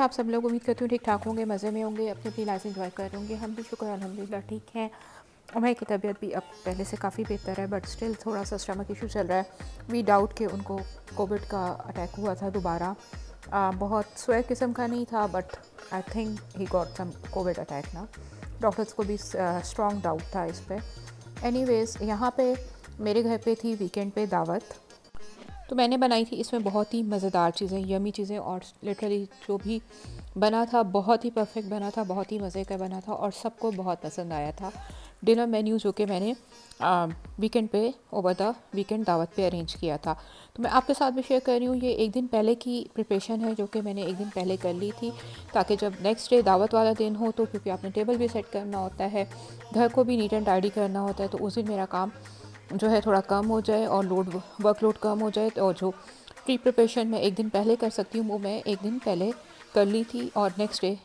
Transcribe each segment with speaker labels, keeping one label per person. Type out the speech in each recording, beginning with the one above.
Speaker 1: हैं आप सब लोग उम्मीद करती हूँ ठीक ठाक होंगे मज़े में होंगे अपनी अपनी लाइफ इन्जॉय कर होंगे हम भी शुक्र अलहमदिल्ला ठीक हैं मैं की तबीयत भी अब पहले से काफ़ी बेहतर है बट स्टिल थोड़ा सा स्टमक इशू चल रहा है वी डाउट कि उनको कोविड का अटैक हुआ था दोबारा बहुत स्वयं किस्म का नहीं था but I think he got some COVID attack ना डॉक्टर्स को भी स्ट्रॉन्ग डाउट था इस पर एनी वेज़ यहाँ पर मेरे घर पे थी वीकेंड पे दावत तो मैंने बनाई थी इसमें बहुत ही मज़ेदार चीज़ें यमी चीज़ें और लिटरली जो भी बना था बहुत ही परफेक्ट बना था बहुत ही मज़े का बना था और सबको बहुत पसंद आया था डिनर मेन्यू जो कि मैंने वीकेंड पे ओवर द वीकेंड दावत पे अरेंज किया था तो मैं आपके साथ भी शेयर कर रही हूँ ये एक दिन पहले की प्रिपरेशन है जो कि मैंने एक दिन पहले कर ली थी ताकि जब नेक्स्ट डे दावत वाला दिन हो तो क्योंकि आपने टेबल भी सेट करना होता है घर को भी नीट एंड टाइडी करना होता है तो उस दिन मेरा काम जो है थोड़ा कम हो जाए और लोड वर्कलोड कम हो जाए तो जो प्री प्रिपरेशन मैं एक दिन पहले कर सकती हूँ वो मैं एक दिन पहले कर ली थी और नेक्स्ट डे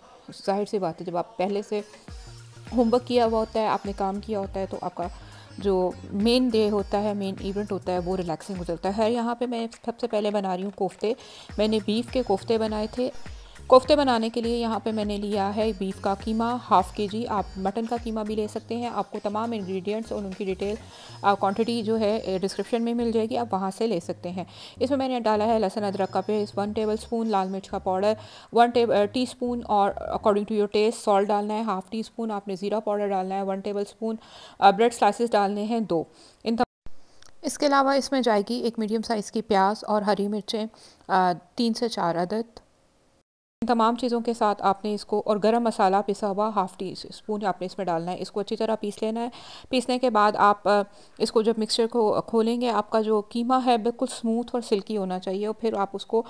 Speaker 1: जाहिर सी बात है जब आप पहले से होमवर्क किया हुआ होता है आपने काम किया होता है तो आपका जो मेन डे होता है मेन इवेंट होता है वो रिलैक्सिंग गुजरता है यहाँ पे मैं सबसे पहले बना रही हूँ कोफ्ते मैंने बीफ के कोफ्ते बनाए थे कोफ्ते बनाने के लिए यहाँ पे मैंने लिया है बीफ का कीमा हाफ़ के जी आप मटन का कीमा भी ले सकते हैं आपको तमाम इंग्रेडिएंट्स और उनकी डिटेल क्वांटिटी जो है डिस्क्रिप्शन में मिल जाएगी आप वहाँ से ले सकते हैं इसमें मैंने डाला है लहसन अदरक का पेस्ट वन टेबल स्पून लाल मिर्च का powder one table teaspoon और according to your taste salt डालना है हाफ़ टी स्पून आपने ज़ीरा पाउडर डालना है one tablespoon bread slices डालने हैं दो इन इसके अलावा इसमें जाएगी एक मीडियम साइज़ की प्याज और हरी मिर्चें तीन से चार अदद इन तमाम चीज़ों के साथ आपने इसको और गरम मसाला पिसा हुआ हाफ़ टी स्पून आपने इसमें डालना है इसको अच्छी तरह पीस लेना है पीसने के बाद आप इसको जब मिक्सचर को खोलेंगे आपका जो कीमा है बिल्कुल स्मूथ और सिल्की होना चाहिए और फिर आप उसको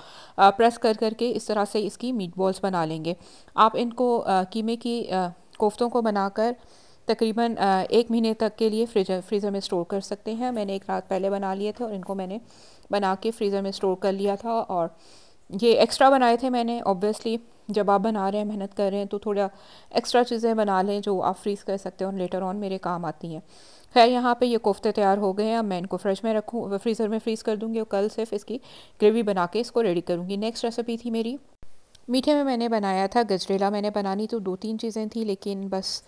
Speaker 1: प्रेस कर करके इस तरह से इसकी मीट बॉल्स बना लेंगे आप इनको कीमे की कोफ्तों को बनाकर तकरीबन एक महीने तक के लिए फ्रीजर फ्रीज़र में स्टोर कर सकते हैं मैंने एक रात पहले बना लिए थे और इनको मैंने बना के फ्रीज़र में स्टोर कर लिया था और ये एक्स्ट्रा बनाए थे मैंने ऑब्वियसली जब आप बना रहे हैं मेहनत कर रहे हैं तो थोड़ा एक्स्ट्रा चीज़ें बना लें जो आप फ्रीज़ कर सकते हैं और लेटर ऑन मेरे काम आती हैं खैर यहाँ पे ये कोफ्ते तैयार हो गए हैं अब मैं इनको फ्रिज में रखूँ फ्रीज़र में फ्रीज़ कर दूँगी और कल सिर्फ इसकी ग्रेवी बना के इसको रेडी करूँगी नेक्स्ट रेसिपी थी मेरी मीठे में मैंने बनाया था गजरेला मैंने बनानी तो दो तीन चीज़ें थी लेकिन बस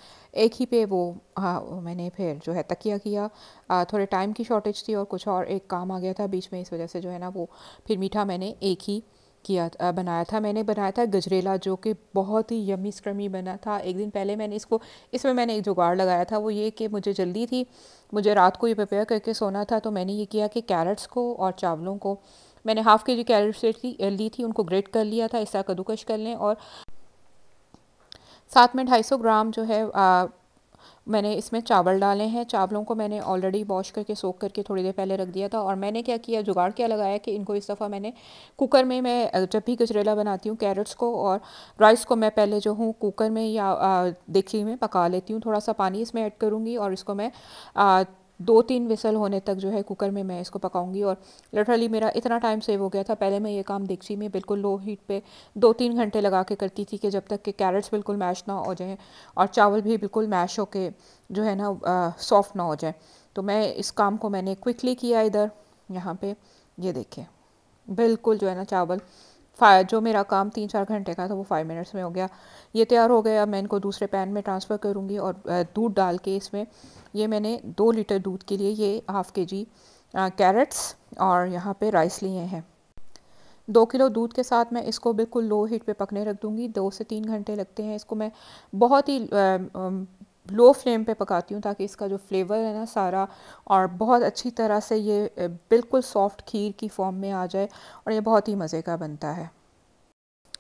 Speaker 1: एक ही पे वो हाँ मैंने फिर जो है तकिया किया आ, थोड़े टाइम की शॉर्टेज थी और कुछ और एक काम आ गया था बीच में इस वजह से जो है ना वो फिर मीठा मैंने एक ही किया बनाया था मैंने बनाया था गजरेला जो कि बहुत ही यमी स्क्रमी बना था एक दिन पहले मैंने इसको इसमें मैंने एक जुगाड़ लगाया था वो ये कि मुझे जल्दी थी मुझे रात को ये प्रिपेयर करके सोना था तो मैंने ये किया कि कैरेट्स को और चावलों को मैंने हाफ़ के जी कैरेट्स ली थी उनको ग्रेट कर लिया था इस तरह कद्दूकश कर लें और साथ में ढाई ग्राम जो है आ, मैंने इसमें चावल डाले हैं चावलों को मैंने ऑलरेडी वॉश करके सोख करके थोड़ी देर पहले रख दिया था और मैंने क्या किया जुगाड़ क्या लगाया कि इनको इस दफ़ा मैंने कुकर में मैं जब भी गजरेला बनाती हूँ कैरेट्स को और राइस को मैं पहले जो हूँ कुकर में या देखी में पका लेती हूँ थोड़ा सा पानी इसमें ऐड करूँगी और इसको मैं दो तीन विसल होने तक जो है कुकर में मैं इसको पकाऊंगी और लिटरली मेरा इतना टाइम सेव हो गया था पहले मैं ये काम देखी में बिल्कुल लो हीट पे दो तीन घंटे लगा के करती थी कि जब तक कि कैरेट्स बिल्कुल मैश ना हो जाएँ और चावल भी बिल्कुल मैश हो के जो है ना सॉफ्ट ना हो जाए तो मैं इस काम को मैंने क्विकली किया इधर यहाँ पर ये देखें बिल्कुल जो है ना चावल फायर जो मेरा काम तीन चार घंटे का था वो फाइव मिनट्स में हो गया ये तैयार हो गया मैं इनको दूसरे पैन में ट्रांसफ़र करूँगी और दूध डाल के इसमें ये मैंने दो लीटर दूध के लिए ये हाफ़ के जी कैरेट्स और यहाँ पे राइस लिए हैं दो किलो दूध के साथ मैं इसको बिल्कुल लो हीट पे पकने रख दूँगी दो से तीन घंटे लगते हैं इसको मैं बहुत ही लो फ्लेम पे पकाती हूँ ताकि इसका जो फ्लेवर है ना सारा और बहुत अच्छी तरह से ये बिल्कुल सॉफ्ट खीर की फॉर्म में आ जाए और ये बहुत ही मज़े का बनता है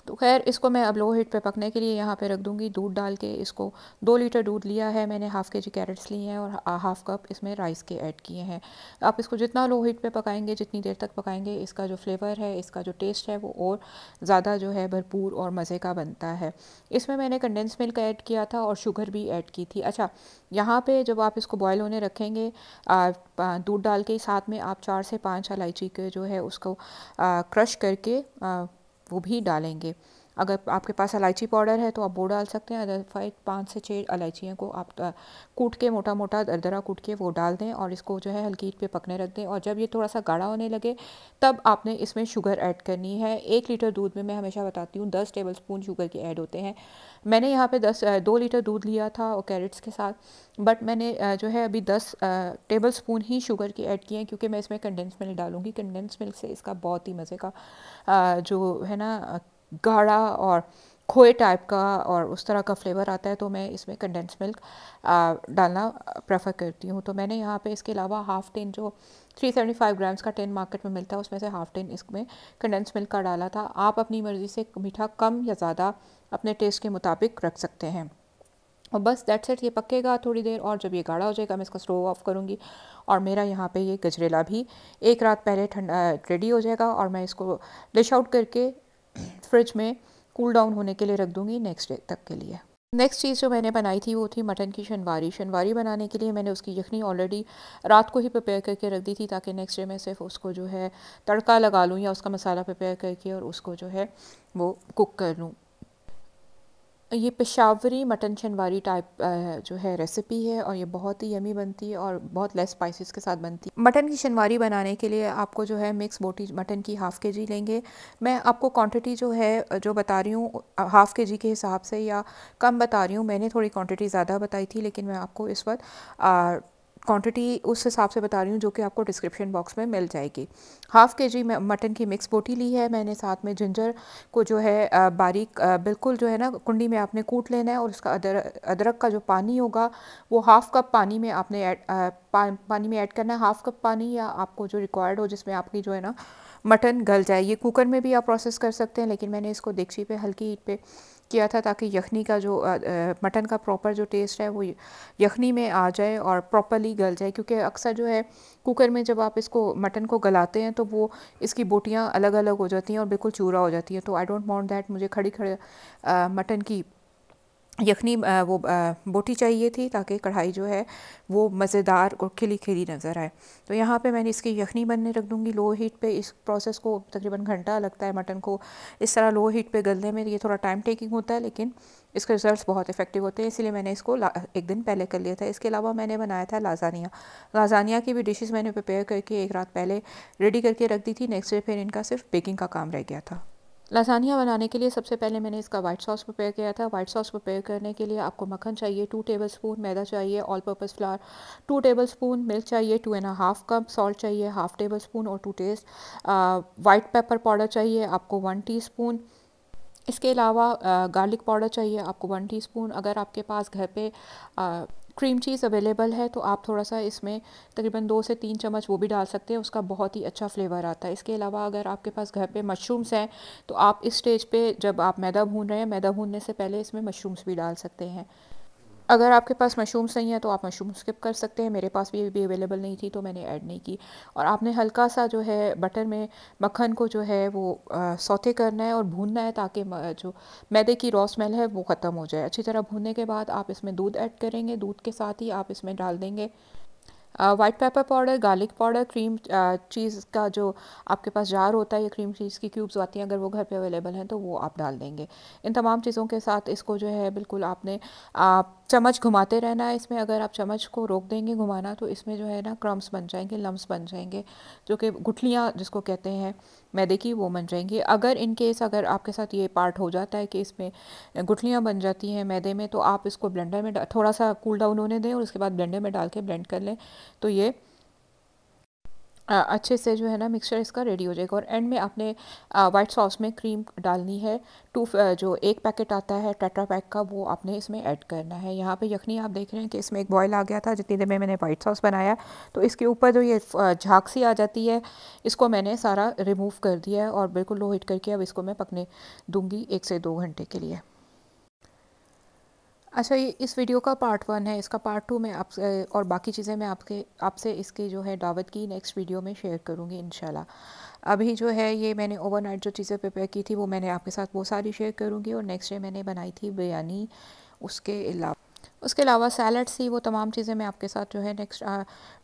Speaker 1: तो खैर इसको मैं अब लो हीट पे पकने के लिए यहाँ पे रख दूँगी दूध डाल के इसको दो लीटर दूध लिया है मैंने हाफ़ के जी कैरेट्स लिए हैं और हाफ़ कप इसमें राइस के ऐड किए हैं आप इसको जितना लो हीट पे पकाएंगे जितनी देर तक पकाएंगे इसका जो फ्लेवर है इसका जो टेस्ट है वो और ज़्यादा जो है भरपूर और मज़े का बनता है इसमें मैंने कंडेंस मिल्क ऐड किया था और शुगर भी ऐड की थी अच्छा यहाँ पर जब आप इसको बॉयल होने रखेंगे दूध डाल के साथ में आप चार से पाँच इलायची के जो है उसको क्रश करके वो भी डालेंगे अगर आपके पास इलायची पाउडर है तो आप वो डाल सकते हैं अदरवाइज पाँच से छः इलायचियों को आप कूट के मोटा मोटा दरदरा कूट के वो डाल दें और इसको जो है हल्की ईट पे पकने रख दें और जब ये थोड़ा सा गाढ़ा होने लगे तब आपने इसमें शुगर ऐड करनी है एक लीटर दूध में मैं हमेशा बताती हूँ दस टेबल स्पून शुगर के ऐड होते हैं मैंने यहाँ पर दस दो लीटर दूध लिया था और कैरेट्स के साथ बट मैंने जो है अभी दस टेबल स्पून ही शुगर की ऐड किए हैं क्योंकि मैं इसमें कंडेंस मिल्क डालूँगी कंडेंस मिल्क से इसका बहुत ही मज़े का जो है ना गाढ़ा और खोए टाइप का और उस तरह का फ्लेवर आता है तो मैं इसमें कंडेंस मिल्क डालना प्रेफर करती हूँ तो मैंने यहाँ पे इसके अलावा हाफ़ टेन जो 375 ग्राम्स का टेन मार्केट में मिलता है उसमें से हाफ़ टेन इसमें कंडेंस मिल्क का डाला था आप अपनी मर्ज़ी से मीठा कम या ज़्यादा अपने टेस्ट के मुताबिक रख सकते हैं और बस डेट सेट ये पकेगा थोड़ी देर और जब ये गाढ़ा हो जाएगा मैं इसका स्टोव ऑफ करूँगी और मेरा यहाँ पे ये गजरेला भी एक रात पहले ठंडा रेडी हो जाएगा और मैं इसको डिश आउट करके फ्रिज में कूल डाउन होने के लिए रख दूँगी नेक्स्ट डे तक के लिए नेक्स्ट चीज़ जो मैंने बनाई थी वो थी मटन की शनवारी शनवारी बनाने के लिए मैंने उसकी यखनी ऑलरेडी रात को ही प्रिपेयर करके रख दी थी ताकि नेक्स्ट डे मैं सिर्फ उसको जो है तड़का लगा लूँ या उसका मसाला प्रिपेयर करके और उसको जो है वो कुक कर लूँ ये पेशावरी मटन शनवारी टाइप जो है रेसिपी है और ये बहुत ही यमी बनती है और बहुत लेस स्पाइसेस के साथ बनती है मटन की शनवारी बनाने के लिए आपको जो है मिक्स बोटी मटन की हाफ़ के जी लेंगे मैं आपको क्वांटिटी जो है जो बता रही हूँ हाफ़ के जी के हिसाब से या कम बता रही हूँ मैंने थोड़ी क्वान्टिटी ज़्यादा बताई थी लेकिन मैं आपको इस वक्त क्वांटिटी उस हिसाब से बता रही हूँ जो कि आपको डिस्क्रिप्शन बॉक्स में मिल जाएगी हाफ़ के जी मटन की मिक्स बोटी ली है मैंने साथ में जिंजर को जो है बारीक बिल्कुल जो है ना कुंडी में आपने कूट लेना है और उसका अदर अदरक का जो पानी होगा वो हाफ़ कप पानी में आपने ऐड पा, पानी में ऐड करना है हाफ़ कप पानी या आपको जो रिक्वायर्ड हो जिसमें आपकी जो है ना मटन गल जाए ये कुकर में भी आप प्रोसेस कर सकते हैं लेकिन मैंने इसको देखी पे हल्की हीट पे किया था ताकि यखनी का जो मटन का प्रॉपर जो टेस्ट है वो यखनी में आ जाए और प्रॉपरली गल जाए क्योंकि अक्सर जो है कुकर में जब आप इसको मटन को गलाते हैं तो वो इसकी बोटियाँ अलग अलग हो जाती हैं और बिल्कुल चूरा हो जाती है तो आई डोंट वांट दैट मुझे खड़ी खड़े मटन की यखनी वो बोटी चाहिए थी ताकि कढ़ाई जो है वो मज़ेदार और खिली खिली नज़र आए तो यहाँ पे मैंने इसकी यखनी बनने रख दूँगी लो हीट पे इस प्रोसेस को तकरीबन घंटा लगता है मटन को इस तरह लो हीट पे गलने में ये थोड़ा टाइम टेकिंग होता है लेकिन इसके रिजल्ट्स बहुत इफेक्टिव होते हैं इसलिए मैंने इसको एक दिन पहले कर लिया था इसके अलावा मैंने बनाया था लाजानिया लाजानिया की भी डिशेज़ मैंने प्रिपेयर करके एक रात पहले रेडी करके रख दी थी नेक्स्ट डे फिर इनका सिर्फ बेकिंग का काम रह गया था लासानिया बनाने के लिए सबसे पहले मैंने इसका वाइट सॉस प्रिपेयर किया था वाइट सॉस प्रिपेयर करने के लिए आपको मक्खन चाहिए टू टेबल स्पून मैदा चाहिए all purpose flour two tablespoon milk चाहिए two and half cup salt चाहिए हाफ टेबल स्पून और to taste white pepper powder चाहिए आपको वन टी स्पून इसके अलावा गार्लिक uh, पाउडर चाहिए आपको वन टी अगर आपके पास घर पर क्रीम चीज़ अवेलेबल है तो आप थोड़ा सा इसमें तकरीबन दो से तीन चम्मच वो भी डाल सकते हैं उसका बहुत ही अच्छा फ्लेवर आता है इसके अलावा अगर आपके पास घर पे मशरूम्स हैं तो आप इस स्टेज पे जब आप मैदा भून रहे हैं मैदा भूनने से पहले इसमें मशरूम्स भी डाल सकते हैं अगर आपके पास मशरूम्स नहीं है तो आप मशरूम स्किप कर सकते हैं मेरे पास भी अभी अवेलेबल नहीं थी तो मैंने ऐड नहीं की और आपने हल्का सा जो है बटर में मक्खन को जो है वो सौते करना है और भूनना है ताकि जो मैदे की रॉ स्मेल है वो ख़त्म हो जाए अच्छी तरह भूनने के बाद आप इसमें दूध ऐड करेंगे दूध के साथ ही आप इसमें डाल देंगे white pepper powder garlic powder cream cheese का जो आपके पास जार होता है या क्रीम चीज़ की क्यूब्स आती हैं अगर वो घर पे अवेलेबल हैं तो वो आप डाल देंगे इन तमाम चीज़ों के साथ इसको जो है बिल्कुल आपने आप चम्मच घुमाते रहना है इसमें अगर आप चम्मच को रोक देंगे घुमाना तो इसमें जो है ना क्रम्स बन जाएंगे लम्स बन जाएंगे जो कि गुठलियाँ जिसको कहते हैं मैदे की वो बन जाएंगी अगर इन केस अगर आपके साथ ये पार्ट हो जाता है कि इसमें गुठलियाँ बन जाती हैं मैदे में तो आप इसको ब्लेंडर में थोड़ा सा कूल डाउन होने दें और उसके बाद ब्लेंडर में डाल के ब्लेंड कर लें तो ये अच्छे से जो है ना मिक्सचर इसका रेडी हो जाएगा और एंड में आपने वाइट सॉस में क्रीम डालनी है टू जो एक पैकेट आता है टाटा पैक का वो आपने इसमें ऐड करना है यहाँ पे यखनी आप देख रहे हैं कि इसमें एक बॉयल आ गया था जितनी देर में मैंने वाइट सॉस बनाया तो इसके ऊपर जो ये झाग सी आ जाती है इसको मैंने सारा रिमूव कर दिया है और बिल्कुल लो हीट करके अब इसको मैं पकने दूँगी एक से दो घंटे के लिए अच्छा ये इस वीडियो का पार्ट वन है इसका पार्ट टू में आप और बाकी चीज़ें मैं आपके आपसे इसकी जो है दावत की नेक्स्ट वीडियो में शेयर करूँगी इन अभी जो है ये मैंने ओवरनाइट जो चीज़ें प्रिपेयर की थी वो मैंने आपके साथ वो सारी शेयर करूँगी और नेक्स्ट डे मैंने बनाई थी बिरयानी उसके अलावा उसके अलावा सैलड्स थी वो तमाम चीज़ें मैं आपके साथ जो है नेक्स्ट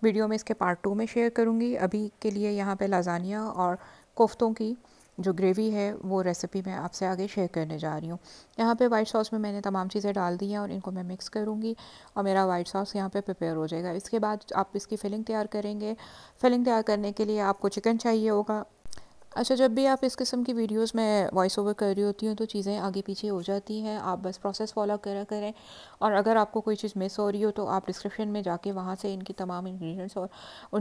Speaker 1: वीडियो में इसके पार्ट टू में शेयर करूँगी अभी के लिए यहाँ पर लाजानिया और कोफ्तों की जो ग्रेवी है वो रेसिपी मैं आपसे आगे शेयर करने जा रही हूँ यहाँ पे वाइट सॉस में मैंने तमाम चीज़ें डाल दी हैं और इनको मैं मिक्स करूँगी और मेरा वाइट सॉस यहाँ पे प्रिपेयर हो जाएगा इसके बाद आप इसकी फिलिंग तैयार करेंगे फिलिंग तैयार करने के लिए आपको चिकन चाहिए होगा अच्छा जब भी आप इस किस्म की वीडियोस में वॉइस ओवर कर रही होती हूँ तो चीज़ें आगे पीछे हो जाती हैं आप बस प्रोसेस फॉलो करा करें और अगर आपको कोई चीज़ मिस हो रही हो तो आप डिस्क्रिप्शन में जाके वहाँ से इनकी तमाम इंग्रेडिएंट्स और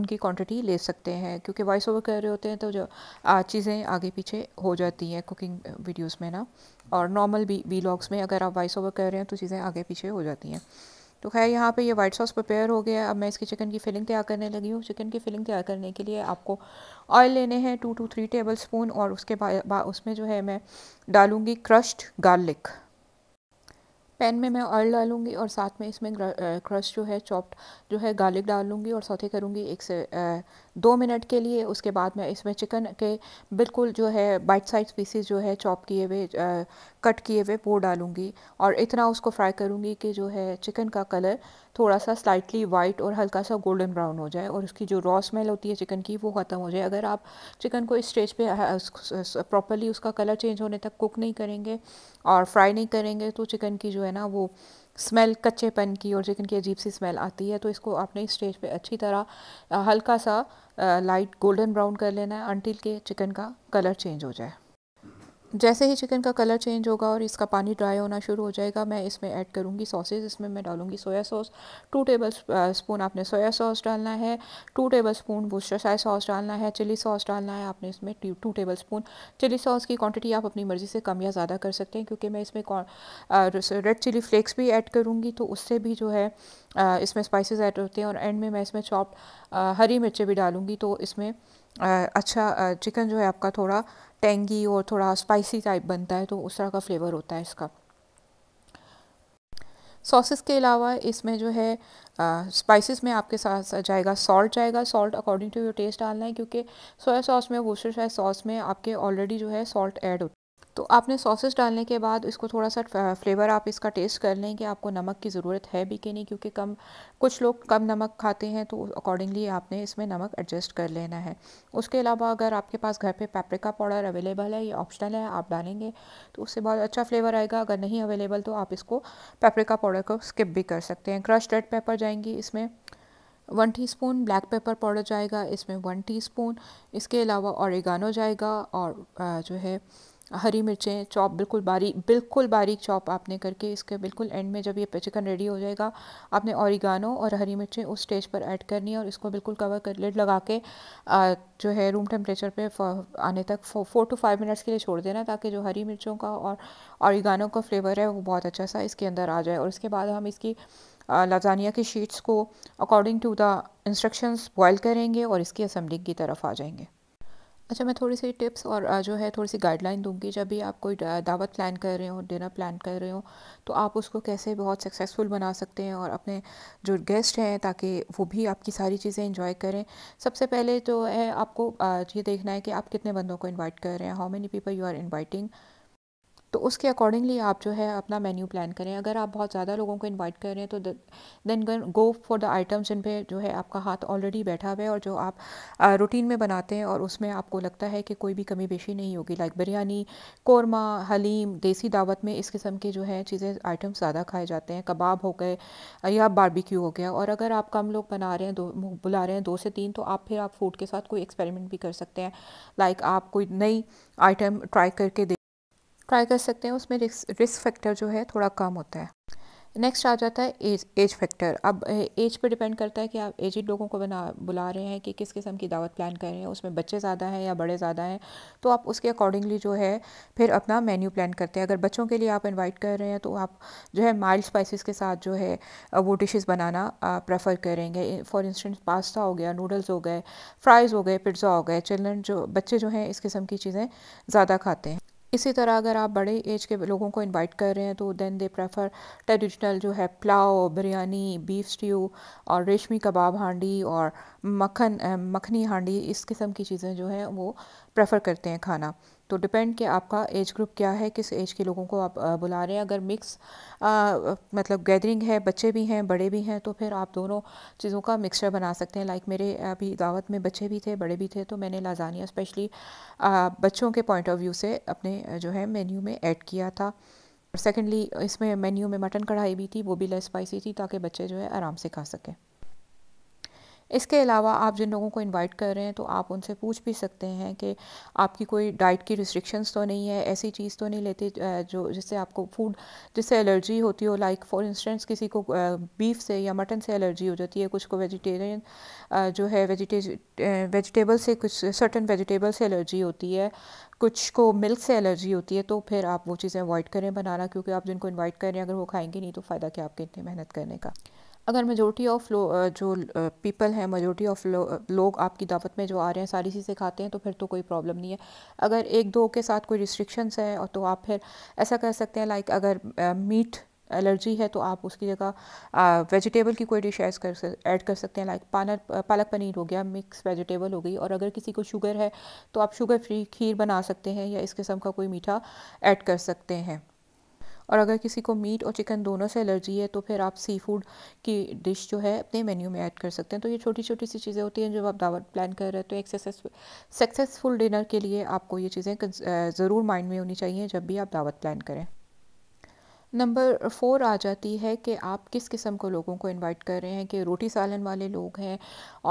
Speaker 1: उनकी क्वांटिटी ले सकते हैं क्योंकि वॉइस ओवर कर रहे होते हैं तो जो चीज़ें आगे पीछे हो जाती हैं कुकिंग वीडियोज़ में ना और नॉर्मल वी व्लॉग्स में अगर आप वॉइस ओवर कर रहे हैं तो चीज़ें आगे पीछे हो जाती हैं तो खैर यहाँ पे ये वाइट सॉस प्रिपेयर हो गया अब मैं इसकी चिकन की फिलिंग तैयार करने लगी हूँ चिकन की फिलिंग तैयार करने के लिए आपको ऑयल लेने हैं two to three tablespoon और उसके बाद उसमें जो है मैं डालूँगी क्रश्ड गार्लिक पैन में मैं ऑयल डालूँगी और साथ में इसमें क्रश जो है चॉप्ड जो है गार्लिक लूँगी और सौते करूँगी एक से दो मिनट के लिए उसके बाद मैं इसमें चिकन के बिल्कुल जो है बाइट साइज पीसीस जो है चॉप किए हुए कट किए हुए वो डालूँगी और इतना उसको फ्राई करूँगी कि जो है चिकन का कलर थोड़ा सा स्लाइटली वाइट और हल्का सा गोल्डन ब्राउन हो जाए और उसकी जो रॉ स्मेल होती है चिकन की वो ख़त्म हो जाए अगर आप चिकन को इस स्टेज पर प्रॉपरली उसका कलर चेंज होने तक कुक नहीं करेंगे और फ्राई नहीं करेंगे तो चिकन की जो है ना वो स्मेल कच्चेपन की और चिकन की अजीब सी स्मेल आती है तो इसको आपने स्टेज पे अच्छी तरह हल्का सा लाइट गोल्डन ब्राउन कर लेना है अनटिल के चिकन का कलर चेंज हो जाए जैसे ही चिकन का कलर चेंज होगा और इसका पानी ड्राई होना शुरू हो जाएगा मैं इसमें ऐड करूँगी सॉसेज इसमें मैं डालूँगी soya sauce two tablespoon आपने सोया सॉस डालना है टू टेबल स्पून साइज सॉस डालना है चिली सॉस डालना है आपने इसमें two tablespoon chilli sauce की क्वान्टिटी आप अपनी मर्ज़ी से कम या ज़्यादा कर सकते हैं क्योंकि मैं इसमें रेड चिली फ्लेक्स भी ऐड करूँगी तो उससे भी जो है इसमें स्पाइसेस ऐड होते हैं और एंड में मैं इसमें चॉप हरी मिर्चें भी डालूँगी तो इसमें अच्छा चिकन जो है आपका थोड़ा टेंगी और थोड़ा स्पाइसी टाइप बनता है तो उस तरह का फ्लेवर होता है इसका सॉसेस के अलावा इसमें जो है स्पाइसेस में आपके साथ जाएगा सॉल्ट जाएगा salt according to your taste डालना है क्योंकि सोया सॉस में वोस्टर सॉस में आपके ऑलरेडी जो है सॉल्ट ऐड होता है तो आपने सॉसेस डालने के बाद इसको थोड़ा सा फ्लेवर आप इसका टेस्ट कर लें कि आपको नमक की ज़रूरत है भी कि नहीं क्योंकि कम कुछ लोग कम नमक खाते हैं तो अकॉर्डिंगली आपने इसमें नमक एडजस्ट कर लेना है उसके अलावा अगर आपके पास घर पे पेपरिका पाउडर अवेलेबल है या ऑप्शनल है आप डालेंगे तो उससे बहुत अच्छा फ्लेवर आएगा अगर नहीं अवेलेबल तो आप इसको पेपरिका पाउडर को स्किप भी कर सकते हैं क्रश रेड पेपर जाएंगी इसमें one teaspoon black pepper powder जाएगा इसमें वन टीस्पून इसके अलावा औरगानो जाएगा और जो है हरी मिर्चें चॉप बिल्कुल बारीक बिल्कुल बारीक चॉप आपने करके इसके बिल्कुल एंड में जब ये चिकन रेडी हो जाएगा आपने औरिगानो और हरी मिर्चें उस स्टेज पर ऐड करनी है और इसको बिल्कुल कवर कर लेड लगा के आ, जो है रूम टेम्परेचर पे आने तक फोर टू फाइव मिनट्स के लिए छोड़ देना ताकि जो हरी मिर्चों का और औरिगानों का फ्लेवर है वो बहुत अच्छा सा इसके अंदर आ जाए और उसके बाद हम इसकी लाजानिया की शीट्स को according to the instructions boil करेंगे और इसकी असम्बलिंग की तरफ आ जाएंगे अच्छा मैं थोड़ी सी टिप्स और जो है थोड़ी सी गाइडलाइन दूंगी जब भी आप कोई दावत प्लान कर रहे हो डिनर प्लान कर रहे हो तो आप उसको कैसे बहुत सक्सेसफुल बना सकते हैं और अपने जो गेस्ट हैं ताकि वो भी आपकी सारी चीज़ें इंजॉय करें सबसे पहले तो है आपको ये देखना है कि आप कितने बंदों को इन्वाइट कर रहे हैं how many people you are inviting तो उसके अकॉर्डिंगली आप जो है अपना मेन्यू प्लान करें अगर आप बहुत ज़्यादा लोगों को इनवाइट कर रहे हैं तो then go for the items जिन पे जो है आपका हाथ ऑलरेडी बैठा हुआ है और जो आप रूटीन में बनाते हैं और उसमें आपको लगता है कि कोई भी कमी बेशी नहीं होगी लाइक बिरयानी कौरमा हलीम देसी दावत में इस किस्म के जो है चीज़ें आइटम्स ज़्यादा खाए जाते हैं कबाब हो गए या बारबिक्यू हो गया और अगर आप कम लोग बना रहे हैं दो बुला रहे हैं दो से तीन तो आप फिर आप फूड के साथ कोई एक्सपेरिमेंट भी कर सकते हैं लाइक आप कोई नई आइटम ट्राई करके ट्राई कर सकते हैं उसमें रिस्क रिस्क फैक्टर जो है थोड़ा कम होता है नेक्स्ट आ जाता है एज एज फैक्टर अब एज पे डिपेंड करता है कि आप एजिड लोगों को बना बुला रहे हैं कि किस किस्म की दावत प्लान कर रहे हैं उसमें बच्चे ज़्यादा हैं या बड़े ज़्यादा हैं तो आप उसके अकॉर्डिंगली जो है फिर अपना मेन्यू प्लान करते हैं अगर बच्चों के लिए आप इनवाइट कर रहे हैं तो आप जो है माइल्ड स्पाइसिस के साथ जो है वो डिशेज़ बनाना प्रेफर करेंगे फॉर इंस्टेंस पास्ता हो गया नूडल्स हो गए फ्राइज़ हो गए पिज्ज़ा हो गए चिल्ड्रन जो बच्चे जो हैं इस किस्म की चीज़ें ज़्यादा खाते हैं इसी तरह अगर आप बड़े एज के लोगों को इनवाइट कर रहे हैं तो दैन दे प्रेफर ट्रेडिशनल जो है पुलाव बिरयानी बीफ स्ट्यू और रेशमी कबाब हांडी और मक्खन मखनी हांडी इस किस्म की चीज़ें जो हैं वो प्रेफर करते हैं खाना तो डिपेंड कि आपका एज ग्रुप क्या है किस एज के लोगों को आप बुला रहे हैं अगर मिक्स आ, मतलब गैदरिंग है बच्चे भी हैं बड़े भी हैं तो फिर आप दोनों चीज़ों का मिक्सचर बना सकते हैं लाइक मेरे अभी दावत में बच्चे भी थे बड़े भी थे तो मैंने लाजानिया स्पेशली बच्चों के पॉइंट ऑफ व्यू से अपने जो है मेन्यू में ऐड किया था सेकेंडली इसमें मेन्यू में मटन कढ़ाई भी थी वो भी लेस स्पाइसी थी ताकि बच्चे जो है आराम से खा सकें इसके अलावा आप जिन लोगों को इनवाइट कर रहे हैं तो आप उनसे पूछ भी सकते हैं कि आपकी कोई डाइट की रिस्ट्रिक्शंस तो नहीं है ऐसी चीज़ तो नहीं लेते जो जिससे आपको फूड जिससे एलर्जी होती हो लाइक फॉर इंस्टेंस किसी को बीफ से या मटन से एलर्जी हो जाती है कुछ को वेजिटेरियन जो है वेजिटे वेजिटेबल से कुछ सर्टन वेजिटेबल से एलर्जी होती है कुछ को मिल्क से एलर्जी होती है तो फिर आप वो चीज़ें अवॉइड करें बनाना क्योंकि आप जिनको इन्वाइट कर रहे हैं अगर वो खाएंगे नहीं तो फ़ायदा क्या आपके इतनी मेहनत करने का अगर मेजोरिटी ऑफ लो जो पीपल हैं मेजोरिटी ऑफ लोग आपकी दावत में जो आ रहे हैं सारी चीज़ें खाते हैं तो फिर तो कोई प्रॉब्लम नहीं है अगर एक दो के साथ कोई रिस्ट्रिक्शंस है और तो आप फिर ऐसा कर सकते हैं लाइक अगर मीट एलर्जी है तो आप उसकी जगह वेजिटेबल की कोई डिश ऐड कर ऐड कर सकते हैं लाइक पानर पालक पनीर हो गया मिक्स वेजिटेबल हो गई और अगर किसी को शुगर है तो आप शुगर फ्री खीर बना सकते हैं या इस किस्म का कोई मीठा ऐड कर सकते हैं और अगर किसी को मीट और चिकन दोनों से एलर्जी है तो फिर आप सी फूड की डिश जो है अपने मेन्यू में ऐड कर सकते हैं तो ये छोटी छोटी सी चीज़ें होती हैं जब आप दावत प्लान कर रहे हैं तो एक सक्सेसफुल डिनर के लिए आपको ये चीज़ें ज़रूर माइंड में होनी चाहिए जब भी आप दावत प्लान करें नंबर फोर आ जाती है कि आप किस किस्म को लोगों को इनवाइट कर रहे हैं कि रोटी सालन वाले लोग हैं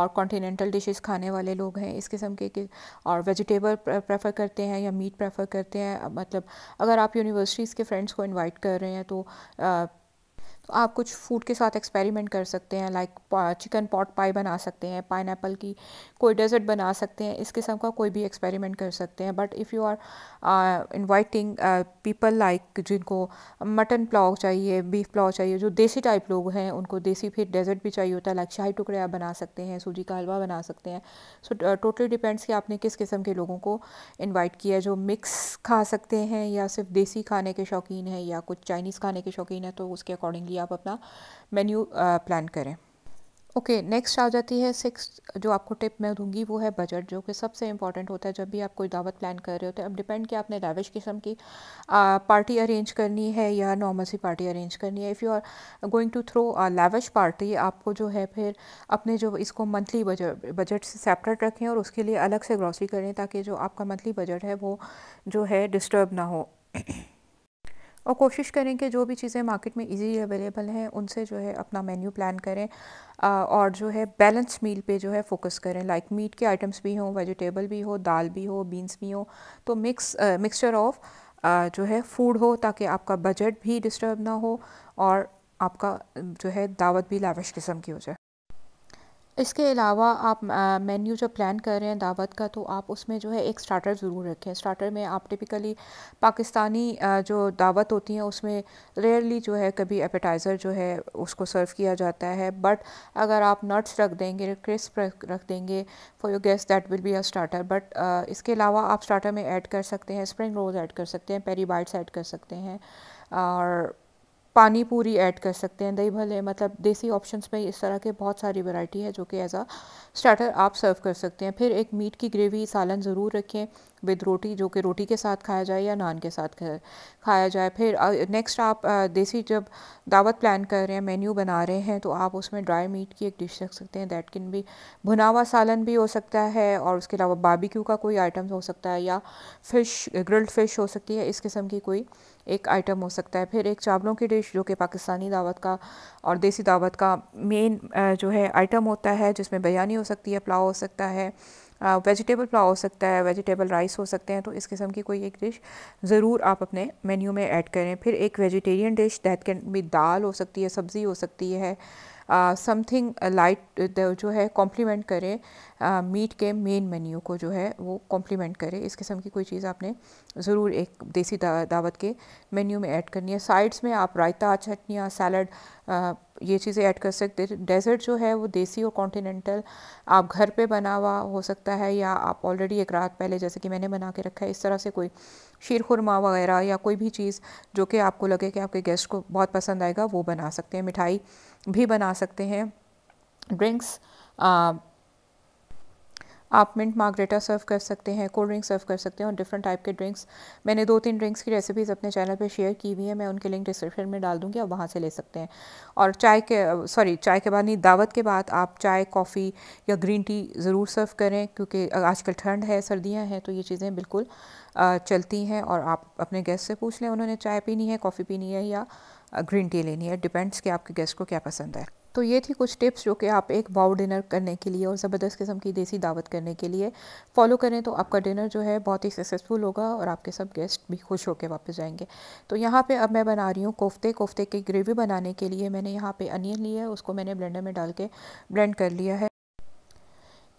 Speaker 1: और कॉन्टीनेंटल डिशेस खाने वाले लोग हैं इस किस्म के और वेजिटेबल प्रेफर करते हैं या मीट प्रेफर करते हैं मतलब अगर आप यूनिवर्सिटीज़ के फ्रेंड्स को इनवाइट कर रहे हैं तो तो आप कुछ फूड के साथ एक्सपेरिमेंट कर सकते हैं लाइक चिकन पॉट पाई बना सकते हैं पाइन की कोई डेजर्ट बना सकते हैं इस किस्म का कोई भी एक्सपेरिमेंट कर सकते हैं but if you are inviting people like जिनको मटन पुलाव चाहिए बीफ पुलाव चाहिए जो देसी टाइप लोग हैं उनको देसी फिर डेजर्ट भी चाहिए होता है लाइक शाही टुकड़े आप बना सकते हैं सूजी का हलवा बना सकते हैं सो टोटली डिपेंड्स कि आपने किस किस्म के लोगों को इन्वाइट किया जो मिक्स खा सकते हैं या सिर्फ देसी खाने के शौकीन हैं या कुछ चाइनीज़ खाने के शौकीन हैं तो उसके अकॉर्डिंगली अकॉर्डिंगली आप अपना मेन्यू प्लान करें ओके okay, नेक्स्ट आ जाती है सिक्स जो आपको टिप मैं दूंगी वो है बजट जो कि सबसे इंपॉर्टेंट होता है जब भी आप कोई दावत प्लान कर रहे होते हैं अब डिपेंड कि आपने लैविश किस्म की आ, पार्टी अरेंज करनी है या नॉर्मल सी पार्टी अरेंज करनी है if you are going to throw lavish party आपको जो है फिर अपने जो इसको मंथली बजट बजट से सेपरेट रखें और उसके लिए अलग से ग्रॉसरी करें ताकि जो आपका मंथली बजट है वो जो है डिस्टर्ब ना हो और कोशिश करें कि जो भी चीज़ें मार्केट में इजीली अवेलेबल हैं उनसे जो है अपना मेन्यू प्लान करें और जो है बैलेंस मील पे जो है फोकस करें लाइक मीट के आइटम्स भी हों वेजिटेबल भी हो दाल भी हो बीन्स भी हो तो मिक्स मिक्सचर ऑफ जो है फूड हो ताकि आपका बजट भी डिस्टर्ब ना हो और आपका जो है दावत भी लावश किस्म की हो जाए इसके अलावा आप मेन्यू जो प्लान कर रहे हैं दावत का तो आप उसमें जो है एक स्टार्टर ज़रूर रखें स्टार्टर में आप टिपिकली पाकिस्तानी जो दावत होती है उसमें रेयरली जो है कभी एपेटाइज़र जो है उसको सर्व किया जाता है बट अगर आप नट्स रख देंगे क्रिस्प रख देंगे for your guest that will be a starter but इसके अलावा आप स्टार्टर में ऐड कर सकते हैं स्प्रिंग रोल ऐड कर सकते हैं पेरी बाइट्स ऐड कर सकते हैं और पानी पूरी ऐड कर सकते हैं दही भले मतलब देसी ऑप्शंस में इस तरह के बहुत सारी वैरायटी है जो कि एज़ आ स्टार्टर आप सर्व कर सकते हैं फिर एक मीट की ग्रेवी सालन ज़रूर रखें विद रोटी जो कि रोटी के साथ खाया जाए या नान के साथ खाया जाए फिर नेक्स्ट आप देसी जब दावत प्लान कर रहे हैं मेन्यू बना रहे हैं तो आप उसमें ड्राई मीट की एक डिश रख सकते हैं दैट किन भी भुना हुआ सालन भी हो सकता है और उसके अलावा बाबी का कोई आइटम्स हो सकता है या फ़िश ग्रिल्ड फ़िश हो सकती है इस किस्म की कोई एक आइटम हो सकता है फिर एक चावलों की डिश जो कि पाकिस्तानी दावत का और देसी दावत का मेन जो है आइटम होता है जिसमें बयानी हो सकती है पुलाव हो सकता है वेजिटेबल पुलाव हो सकता है वेजिटेबल राइस हो सकते हैं तो इस किस्म की कोई एक डिश ज़रूर आप अपने मेन्यू में ऐड करें फिर एक वेजिटेरियन डिश दैट कैन भी दाल हो सकती है सब्ज़ी हो सकती है समथिंग लाइट जो है कॉम्प्लीमेंट करे मीट के मेन मेन्यू को जो है वो कॉम्प्लीमेंट करे इस किस्म की कोई चीज़ आपने ज़रूर एक देसी दा, दावत के मेन्यू में ऐड करनी है साइड्स में आप रायता चटनियाँ सैलड ये चीज़ें ऐड कर सकते डेजर्ट जो है वो देसी और कॉन्टीनेंटल आप घर पे बना हुआ हो सकता है या आप ऑलरेडी एक रात पहले जैसे कि मैंने बना के रखा है इस तरह से कोई शीर खुरमा वगैरह या कोई भी चीज़ जो कि आपको लगे कि आपके गेस्ट को बहुत पसंद आएगा वो बना सकते हैं मिठाई भी बना सकते हैं ड्रिंक्स आप मिंट मार्गरेटा सर्व कर सकते हैं कोल्ड ड्रिंक्स सर्व कर सकते हैं और डिफरेंट टाइप के ड्रिंक्स मैंने दो तीन ड्रिंक्स की रेसिपीज़ अपने चैनल पे शेयर की हुई है मैं उनके लिंक डिस्क्रिप्शन में डाल दूँगी आप वहाँ से ले सकते हैं और चाय के सॉरी चाय के बाद नहीं दावत के बाद आप चाय कॉफ़ी या ग्रीन टी ज़रूर सर्व करें क्योंकि आजकल ठंड है सर्दियाँ हैं तो ये चीज़ें बिल्कुल चलती हैं और आप अपने गेस्ट से पूछ लें उन्होंने चाय पीनी है कॉफ़ी पीनी है या ग्रीन टी लेनी है डिपेंड्स कि आपके गेस्ट को क्या पसंद है तो ये थी कुछ टिप्स जो कि आप एक बाउ डिनर करने के लिए और ज़बरदस्त किस्म की देसी दावत करने के लिए फॉलो करें तो आपका डिनर जो है बहुत ही सक्सेसफुल होगा और आपके सब गेस्ट भी खुश होकर वापस जाएंगे तो यहाँ पे अब मैं बना रही हूँ कोफ्ते कोफ्ते की ग्रेवी बनाने के लिए मैंने यहाँ पे अनियन लिया है उसको मैंने ब्लेंडर में डाल के ब्लेंड कर लिया है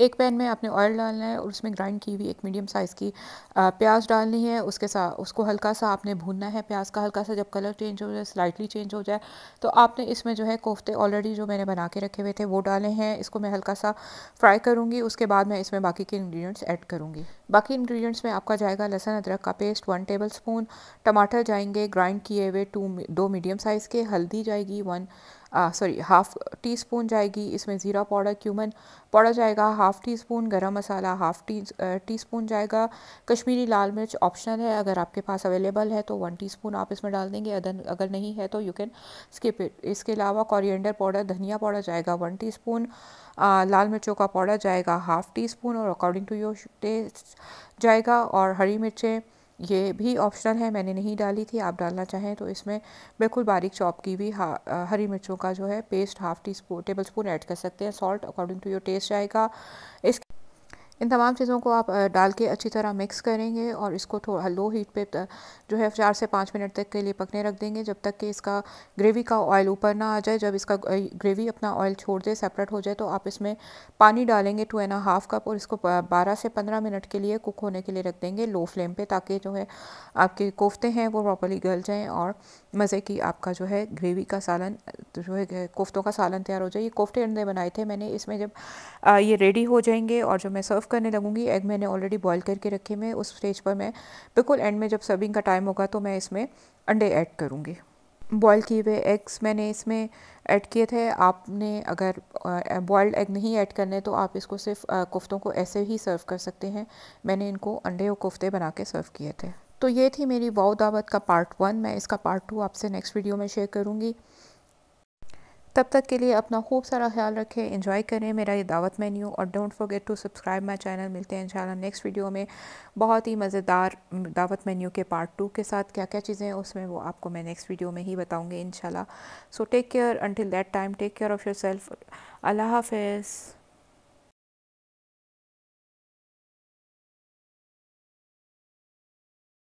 Speaker 1: एक पैन में आपने ऑयल डालना है और उसमें ग्राइंड की हुई एक मीडियम साइज़ की प्याज डालनी है उसके साथ उसको हल्का सा आपने भूनना है प्याज का हल्का सा जब कलर चेंज हो जाए स्लाइटली चेंज हो जाए तो आपने इसमें जो है कोफ्ते ऑलरेडी जो मैंने बना के रखे हुए थे वो डाले हैं इसको मैं हल्का सा फ्राई करूँगी उसके बाद मैं इसमें बाकी के इंग्रीडियंट्स ऐड करूँगी बाकी इन्ग्रीडियंट्स में आपका जाएगा लहसन अदरक का पेस्ट वन टेबल स्पून टमाटर जाएंगे ग्राइंड किए हुए टू दो मीडियम साइज़ के हल्दी जाएगी one sorry half teaspoon जाएगी इसमें ज़ीरा पाउडर क्यूमन पाउडर जाएगा हाफ़ टी स्पून गर्म मसाला हाफ़ टी टी स्पून जाएगा कश्मीरी लाल मिर्च ऑप्शनल है अगर आपके पास अवेलेबल है तो वन टी स्पून आप इसमें डाल देंगे अदन अगर नहीं है तो यू कैन स्किप इट इसके अलावा कॉरियडर पाउडर धनिया पाउडर जाएगा वन टी स्पून लाल मिर्चों का पाउडर जाएगा हाफ़ टी स्पून और अकॉर्डिंग टू योर टेस्ट जाएगा और हरी मिर्चें ये भी ऑप्शनल है मैंने नहीं डाली थी आप डालना चाहें तो इसमें बिल्कुल बारीक चॉप की भी हरी मिर्चों का जो है paste half teaspoon tablespoon add कर सकते हैं salt according to your taste आएगा इसके इन तमाम चीज़ों को आप डाल के अच्छी तरह मिक्स करेंगे और इसको थोड़ा लो हीट पे जो है चार से पाँच मिनट तक के लिए पकने रख देंगे जब तक कि इसका ग्रेवी का ऑयल ऊपर ना आ जाए जब इसका ग्रेवी अपना ऑयल छोड़ दे सेपरेट हो जाए तो आप इसमें पानी डालेंगे टू एंड हाफ कप और इसको बारह से पंद्रह मिनट के लिए कुक होने के लिए रख देंगे लो फ्लेम पर ताकि जो है आपके कोफ्ते हैं वो प्रॉपरली गल जाएँ और मज़े की आपका जो है ग्रेवी का सालन जो है कोफ्तों का सालन तैयार हो जाए ये कोफ्ते अंडे बनाए थे मैंने इसमें जब ये रेडी हो जाएंगे और जो मैं सर्व सर्व करने लगूंगी एग मैंने ऑलरेडी बॉईल करके रखे हैं उस स्टेज पर मैं बिल्कुल एंड में जब सर्विंग का टाइम होगा तो मैं इसमें अंडे ऐड करूँगी बॉयल किए हुए एग्स मैंने इसमें ऐड किए थे आपने अगर बॉयल्ड एग नहीं ऐड करने तो आप इसको सिर्फ कोफ्तों को ऐसे ही सर्व कर सकते हैं मैंने इनको अंडे और कोफ्ते बना के सर्व किए थे तो ये थी मेरी वाऊ दावत का पार्ट वन मैं इसका पार्ट टू आपसे नेक्स्ट वीडियो में शेयर करूँगी तब तक के लिए अपना खूब सारा ख्याल रखें इंजॉय करें मेरा ये दावत मेन्यू और don't forget to subscribe my channel मिलते हैं इंशाल्लाह नेक्स्ट वीडियो में बहुत ही मज़ेदार दावत मेन्यू के पार्ट टू के साथ क्या क्या चीज़ें हैं उसमें वो आपको मैं नेक्स्ट वीडियो में ही बताऊँगी इन so take care until that time take care of yourself अल्लाह हाफिज़